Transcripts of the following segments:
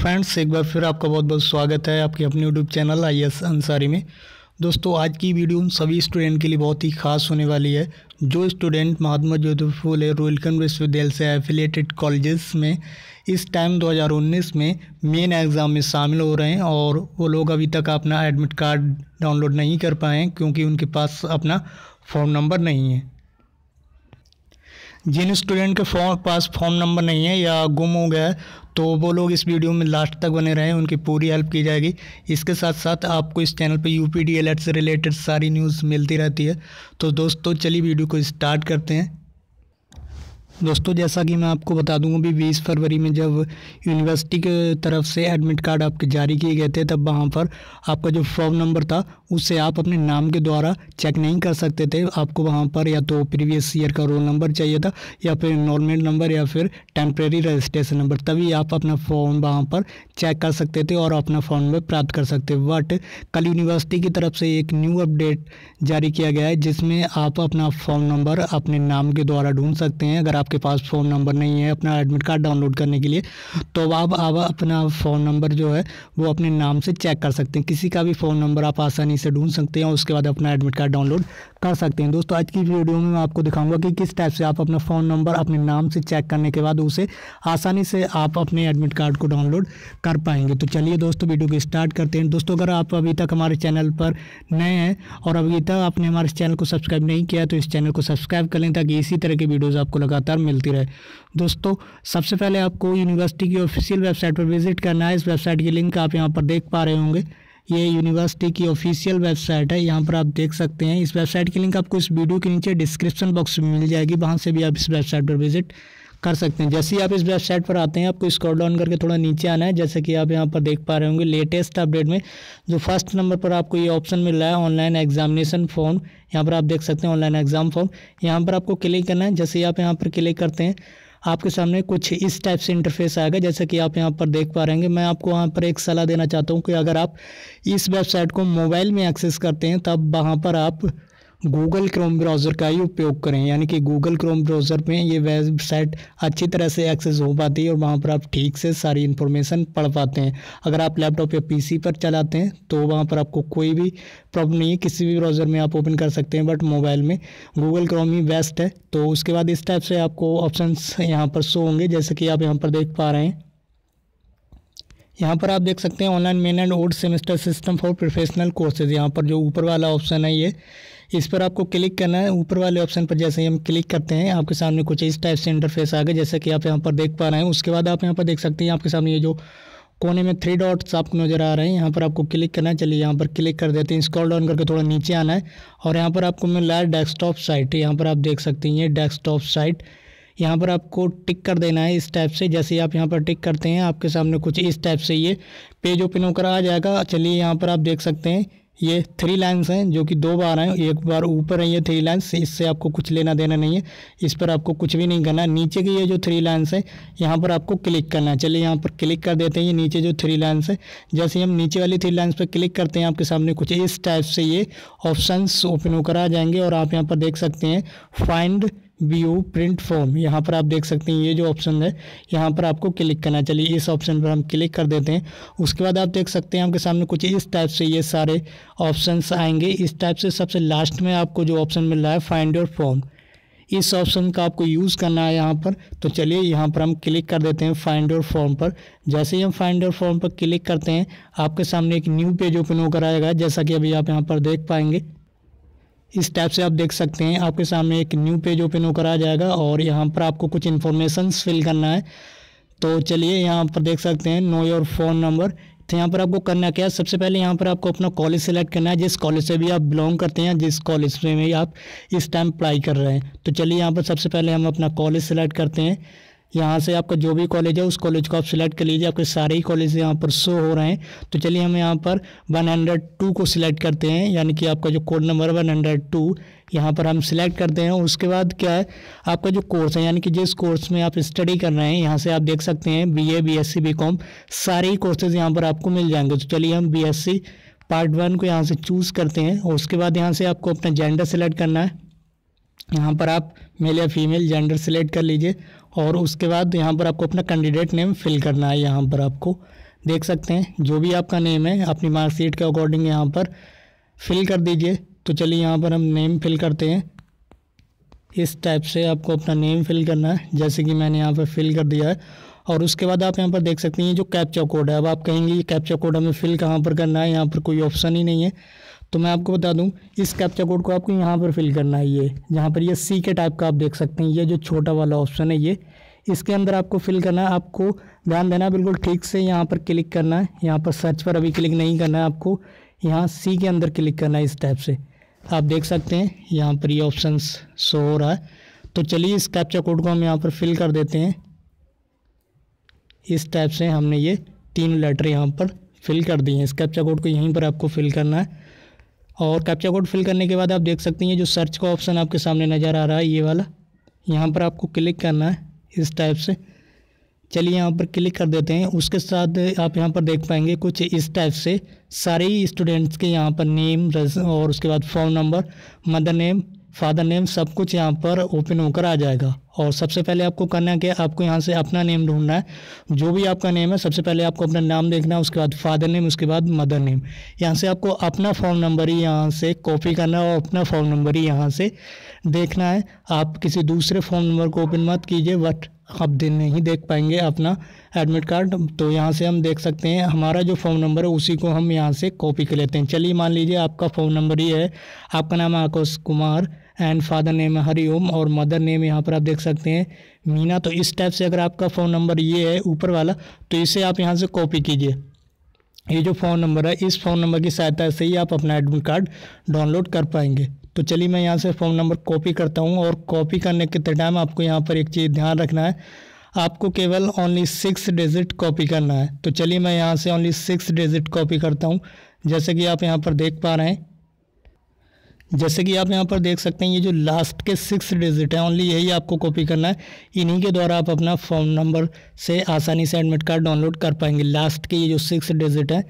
friends एक बार फिर आपका बहुत बहुत स्वागत है आपके अपने YouTube channel I S Ansari में दोस्तों आज की वीडियो उन सभी स्टूडेंट के लिए बहुत ही खास होने वाली है जो स्टूडेंट महात्मा ज्योति फूले रोहिलकन विश्वविद्यालय से एफिलेटेड कॉलेजेस में इस टाइम 2019 में मेन एग्ज़ाम में शामिल हो रहे हैं और वो लोग अभी तक अपना एडमिट कार्ड डाउनलोड नहीं कर पाए क्योंकि उनके पास अपना फ़ोन नंबर नहीं है जिन स्टूडेंट के फॉर्म पास फॉर्म नंबर नहीं है या गुम हो गया है तो वो लोग इस वीडियो में लास्ट तक बने रहें उनकी पूरी हेल्प की जाएगी इसके साथ साथ आपको इस चैनल पर यू पी से रिलेटेड सारी न्यूज़ मिलती रहती है तो दोस्तों चलिए वीडियो को स्टार्ट करते हैं दोस्तों जैसा कि मैं आपको बता दूं अभी बीस फरवरी में जब यूनिवर्सिटी के तरफ से एडमिट कार्ड आपके जारी किए गए थे तब वहाँ पर आपका जो फॉर्म नंबर था उसे आप अपने नाम के द्वारा चेक नहीं कर सकते थे आपको वहाँ पर या तो प्रीवियस ईयर का रोल नंबर चाहिए था या फिर इनमेंट नंबर या फिर टेम्प्रेरी रजिस्ट्रेशन नंबर तभी आप अपना फॉर्म वहाँ पर चेक कर सकते थे और अपना फॉर्म नंबर प्राप्त कर सकते बट कल यूनिवर्सिटी की तरफ से एक न्यू अपडेट जारी किया गया है जिसमें आप अपना फॉर्म नंबर अपने नाम के द्वारा ढूंढ सकते हैं अगर आप आपके पास फ़ोन नंबर नहीं है अपना एडमिट कार्ड डाउनलोड करने के लिए तो आप अब अपना फ़ोन नंबर जो है वो अपने नाम से चेक कर सकते हैं किसी का भी फ़ोन नंबर आप आसानी से ढूंढ सकते हैं और उसके बाद अपना एडमिट कार्ड डाउनलोड कर सकते हैं दोस्तों आज की वीडियो में मैं आपको दिखाऊंगा कि किस टाइप से आप अपना फ़ोन नंबर अपने नाम से चेक करने के बाद उसे आसानी से आप अपने एडमिट कार्ड को डाउनलोड कर पाएंगे तो चलिए दोस्तों वीडियो को स्टार्ट करते हैं दोस्तों अगर आप अभी तक हमारे चैनल पर नए हैं और अभी तक आपने हमारे चैनल को सब्सक्राइब नहीं किया तो इस चैनल को सब्सक्राइब कर लें ताकि इसी तरह की वीडियोज़ आपको लगातार मिलती रहे दोस्तों सबसे पहले आपको यूनिवर्सिटी की ऑफिशियल वेबसाइट पर विजिट करना है इस वेबसाइट की लिंक आप यहाँ पर देख पा रहे होंगे ये यूनिवर्सिटी की ऑफिशियल वेबसाइट है यहाँ पर आप देख सकते हैं इस वेबसाइट की लिंक आपको इस वीडियो के नीचे डिस्क्रिप्शन बॉक्स में मिल जाएगी वहाँ से भी आप इस वेबसाइट पर विजिट कर सकते हैं जैसे ही आप इस वेबसाइट पर आते हैं आपको स्क्रॉल डाउन करके थोड़ा नीचे आना है जैसे कि आप यहाँ पर देख पा रहे होंगे लेटेस्ट अपडेट में जो फर्स्ट नंबर पर आपको ये ऑप्शन मिल रहा है ऑनलाइन एग्जामिनेशन फॉर्म यहाँ पर आप देख सकते हैं ऑनलाइन एग्जाम फॉर्म यहाँ पर आपको क्लिक करना है जैसे ही आप यहाँ पर क्लिक करते हैं आपके सामने कुछ इस टाइप से इंटरफेस आएगा जैसे कि आप यहाँ पर देख पा रहे हैं मैं आपको वहाँ पर एक सलाह देना चाहता हूँ कि अगर आप इस वेबसाइट को मोबाइल में एक्सेस करते हैं तब वहाँ पर आप गूगल क्रोम ब्राउज़र का ही उपयोग करें यानी कि गूगल क्रोम ब्राउज़र में ये वेबसाइट अच्छी तरह से एक्सेस हो पाती है और वहाँ पर आप ठीक से सारी इन्फॉर्मेशन पढ़ पाते हैं अगर आप लैपटॉप या पीसी पर चलाते हैं तो वहाँ पर आपको कोई भी प्रॉब्लम नहीं है किसी भी ब्राउज़र में आप ओपन कर सकते हैं बट मोबाइल में गूगल क्रोम ही बेस्ट है तो उसके बाद इस टाइप से आपको ऑप्शन यहाँ पर शो होंगे जैसे कि आप यहाँ पर देख पा रहे हैं यहाँ पर आप देख सकते हैं online main and odd semester system for professional courses यहाँ पर जो ऊपर वाला ऑप्शन है ये इस पर आपको क्लिक करना है ऊपर वाले ऑप्शन पर जैसे ही हम क्लिक करते हैं आपके सामने कुछ इस टाइप से इंटरफेस आ गया जैसे कि आप यहाँ पर देख पा रहे हैं उसके बाद आप यहाँ पर देख सकते हैं आपके सामने ये जो कोने में थ्री डॉट्स आपको नज़र आ रहे हैं यहाँ पर आपको क्लिक करना है चलिए यहाँ पर क्लिक कर देते हैं स्क्रॉल डाउन करके थोड़ा नीचे आना है और यहाँ पर आपको मिल रहा है डेस्कटॉप साइट यहाँ पर आप देख सकते हैं ये डेस्कटॉप साइट यहाँ पर आपको टिक कर देना है इस टाइप से जैसे आप यहाँ पर टिक करते हैं आपके सामने कुछ इस टाइप से ये पेज ओपन होकर आ जाएगा चलिए यहाँ पर आप देख सकते हैं ये थ्री लाइन्स हैं जो कि दो बार हैं एक बार ऊपर है ये थ्री लाइन्स इससे आपको कुछ लेना देना नहीं है इस पर आपको कुछ भी नहीं करना नीचे की ये जो थ्री लाइन्स है यहाँ पर आपको क्लिक करना है चलिए यहाँ पर क्लिक कर देते हैं ये नीचे जो थ्री लाइन्स है जैसे हम नीचे वाली थ्री लाइन्स पर क्लिक करते हैं आपके सामने कुछ इस टाइप से ये ऑप्शन ओपन होकर आ जाएंगे और आप यहाँ पर देख सकते हैं फाइंड व्यू प्रिंट फॉर्म यहाँ पर आप देख सकते हैं ये जो ऑप्शन है यहाँ पर आपको क्लिक करना चलिए इस ऑप्शन पर हम क्लिक कर देते हैं उसके बाद आप देख सकते हैं आपके सामने कुछ इस टाइप से ये सारे ऑप्शंस आएंगे इस टाइप से सबसे लास्ट में आपको जो ऑप्शन मिल रहा है फाइंड योर फॉर्म इस ऑप्शन का आपको यूज़ करना है यहाँ पर तो चलिए यहाँ पर हम क्लिक कर देते हैं फाइंड और फॉर्म पर जैसे ही हम फाइंड और फॉर्म पर क्लिक करते हैं आपके सामने एक न्यू पेज ओपन होकर आएगा जैसा कि अभी आप यहाँ पर देख पाएंगे इस टैब से आप देख सकते हैं आपके सामने एक न्यू पेज ओपन होकर आ जाएगा और यहाँ पर आपको कुछ इन्फॉर्मेशन फिल करना है तो चलिए यहाँ पर देख सकते हैं नो योर फ़ोन नंबर तो यहाँ पर आपको करना क्या है सबसे पहले यहाँ पर आपको अपना कॉलेज सेलेक्ट करना है जिस कॉलेज से भी आप बिलोंग करते हैं जिस कॉलेज में भी आप इस टाइम अप्लाई कर रहे हैं तो चलिए यहाँ पर सबसे पहले हम अपना कॉलेज सेलेक्ट करते हैं यहाँ से आपका जो भी कॉलेज है उस कॉलेज को आप सिलेक्ट कर लीजिए आपके सारे ही कॉलेज यहाँ पर शो हो रहे हैं तो चलिए हम यहाँ पर 102 को सिलेक्ट करते हैं यानी कि आपका जो code number one hundred two यहाँ पर हम सिलेक्ट करते हैं उसके बाद क्या है आपका जो कोर्स है यानी कि जिस कोर्स में आप स्टडी कर रहे हैं यहाँ से आप देख सकते हैं B A B S C B com सारे ही कोर्सेज यहाँ पर आपको मिल जाएंगे तो चलिए हम B S C part one को यहाँ से चूज़ करते हैं और उसके बाद यहाँ से आपको अपना जेंडर सेलेक्ट करना है यहाँ पर आप मेल या फीमेल जेंडर सेलेक्ट कर लीजिए और उसके बाद यहाँ पर आपको अपना कैंडिडेट नेम फिल करना है यहाँ पर आपको देख सकते हैं जो भी आपका नेम है अपनी मार्कशीट के अकॉर्डिंग यहाँ पर फिल कर दीजिए तो चलिए यहाँ पर हम नेम फिल करते हैं इस टाइप से आपको अपना नेम फिल करना है जैसे कि मैंने यहाँ पर फिल कर दिया है और उसके बाद आप यहाँ पर देख सकते हैं जो कैप्चा कोड है अब आप कहेंगे कैप्चा कोड हमें फिल कहाँ पर करना है यहाँ पर कोई ऑप्शन ही नहीं है तो मैं आपको बता दूं इस कैप्चा कोड को आपको यहाँ पर फिल करना है ये जहाँ पर ये सी के टाइप का आप देख सकते हैं ये जो छोटा वाला ऑप्शन है ये इसके अंदर आपको फिल करना है आपको ध्यान देना है बिल्कुल ठीक से यहाँ पर क्लिक करना है यहाँ पर सर्च पर अभी क्लिक नहीं करना है आपको यहाँ सी के अंदर क्लिक करना है इस टाइप से आप देख सकते हैं यहाँ पर ये ऑप्शन शो हो रहा है तो चलिए इस कैप्चा कोड को हम यहाँ पर फिल कर देते हैं इस टाइप से हमने ये तीन लेटर यहाँ पर फिल कर दिए हैं इस कैप्चा कोड को यहीं पर आपको फिल करना है और कैप्चा कोड फिल करने के बाद आप देख सकते हैं जो सर्च का ऑप्शन आपके सामने नज़र आ रहा है ये वाला यहाँ पर आपको क्लिक करना है इस टाइप से चलिए यहाँ पर क्लिक कर देते हैं उसके साथ आप यहाँ पर देख पाएंगे कुछ इस टाइप से सारे स्टूडेंट्स के यहाँ पर नेम और उसके बाद phone number mother name father name सब कुछ यहाँ पर ओपन होकर आ जाएगा और सबसे पहले आपको करना क्या कि आपको यहाँ से अपना नेम ढूंढना है जो भी आपका नेम है सबसे पहले आपको अपना नाम देखना है उसके बाद फादर नेम उसके बाद मदर नेम यहाँ से आपको अपना फॉर्म नंबर ही यहाँ से कॉपी करना है और अपना फॉर्म नंबर ही यहाँ से देखना है आप किसी दूसरे फॉर्म नंबर को ओपन मत कीजिए बट आप दिन नहीं देख पाएंगे अपना एडमिट कार्ड तो यहाँ से हम देख सकते हैं हमारा जो फ़ोन नंबर है उसी को हम यहाँ से कॉपी कर लेते हैं चलिए मान लीजिए आपका फ़ोन नंबर ये है आपका नाम है Akosh Kumar and father name है हरिओम और मदर नेम यहाँ पर आप देख सकते हैं मीना तो इस टाइप से अगर आपका फ़ोन नंबर ये है ऊपर वाला तो इसे आप यहाँ से कॉपी कीजिए ये जो फ़ोन नंबर है इस फ़ोन नंबर की सहायता से ही आप अपना एडमिट कार्ड डाउनलोड कर पाएंगे तो चलिए मैं यहाँ से फॉर्म नंबर कॉपी करता हूँ और कॉपी करने के टाइम आपको यहाँ पर एक चीज़ ध्यान रखना है आपको केवल ओनली सिक्स डिजिट कॉपी करना है तो चलिए मैं यहाँ से ओनली सिक्स डिजिट कॉपी करता हूँ जैसे कि आप यहाँ पर देख पा रहे हैं जैसे कि आप यहाँ पर देख सकते हैं ये जो लास्ट के सिक्स डिजिट है ओनली यही आपको कॉपी करना है इन्हीं के द्वारा आप अपना फॉर्म नंबर से आसानी से एडमिट कार्ड डाउनलोड कर पाएंगे लास्ट के ये जो सिक्स डिजिट है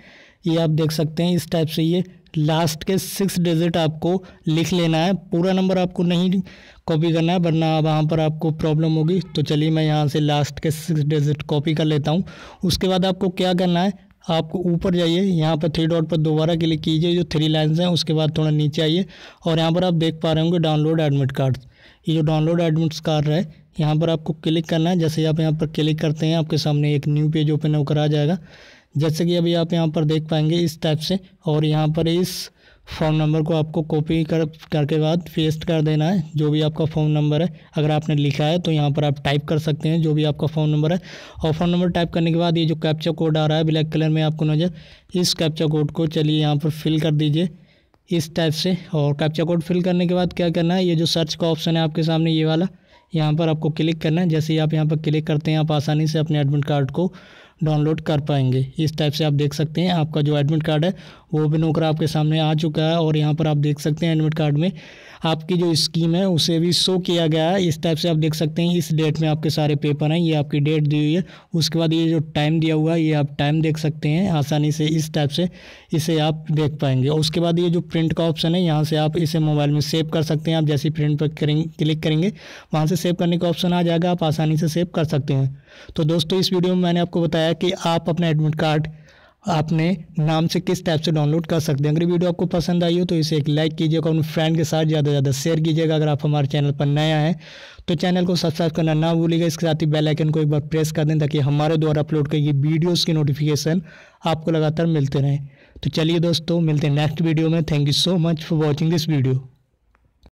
ये आप देख सकते हैं इस टाइप से ये लास्ट के सिक्स डिजिट आपको लिख लेना है पूरा नंबर आपको नहीं कॉपी करना है वरना वहाँ पर आपको प्रॉब्लम होगी तो चलिए मैं यहाँ से लास्ट के सिक्स डिजिट कॉपी कर लेता हूँ उसके बाद आपको क्या करना है आपको ऊपर जाइए यहाँ पर थ्री डॉट पर दोबारा क्लिक कीजिए जो थ्री लाइन्स हैं उसके बाद थोड़ा नीचे आइए और यहाँ पर आप देख पा रहे होंगे डाउनलोड एडमिट कार्ड ये जो डाउनलोड एडमिट कार्ड है यहाँ पर आपको क्लिक करना है जैसे आप यहाँ पर क्लिक करते हैं आपके सामने एक न्यू पेज ओपन होकर आ जाएगा जैसे कि अभी आप यहाँ पर देख पाएंगे इस टाइप से और यहाँ पर इस फॉर्म नंबर को आपको कॉपी कर करके बाद पेस्ट कर देना है जो भी आपका फ़ोन नंबर है अगर आपने लिखा है तो यहाँ पर आप टाइप कर सकते हैं जो भी आपका फ़ोन नंबर है और फ़ोन नंबर टाइप करने के बाद ये जो कैप्चा कोड आ रहा है ब्लैक कलर में आपको नज़र इस कैप्चा कोड को चलिए यहाँ पर फिल कर दीजिए इस टाइप से और कैप्चा कोड फिल करने के बाद क्या करना है ये जो सर्च का ऑप्शन है आपके सामने ये वाला यहाँ पर आपको क्लिक करना है जैसे ही आप यहाँ पर क्लिक करते हैं आप आसानी से अपने एडमिट कार्ड को डाउनलोड कर पाएंगे इस टाइप से आप देख सकते हैं आपका जो एडमिट कार्ड है वो भी नौकर आपके सामने आ चुका है और यहाँ पर आप देख सकते हैं एडमिट कार्ड में आपकी जो स्कीम है उसे भी शो किया गया है इस टाइप से आप देख सकते हैं इस डेट में आपके सारे पेपर हैं ये आपकी डेट दी हुई है उसके बाद ये जो टाइम दिया हुआ है ये आप टाइम देख सकते हैं आसानी से इस टाइप से इसे आप देख पाएंगे और उसके बाद ये जो प्रिंट का ऑप्शन है यहाँ से आप इसे मोबाइल में सेव कर सकते हैं आप जैसे प्रिंट पर करेंगे क्लिक करेंगे वहाँ से सेव करने का ऑप्शन आ जाएगा आप आसानी से सेव कर सकते हैं तो दोस्तों इस वीडियो में मैंने आपको बताया कि आप अपना एडमिट कार्ड आपने नाम से किस टाइप से डाउनलोड कर सकते हैं अगर वीडियो आपको पसंद आई हो तो इसे एक लाइक कीजिएगा अपने फ्रेंड के साथ ज़्यादा से ज़्यादा शेयर कीजिएगा अगर आप हमारे चैनल पर नया हैं तो चैनल को सब्सक्राइब करना ना भूलिएगा इसके साथ ही बेल आइकन को एक बार प्रेस कर दें ताकि हमारे द्वारा अपलोड की गई वीडियोज़ की नोटिफिकेशन आपको लगातार मिलते रहें तो चलिए दोस्तों मिलते हैं नेक्स्ट वीडियो में thank you so much for watching this video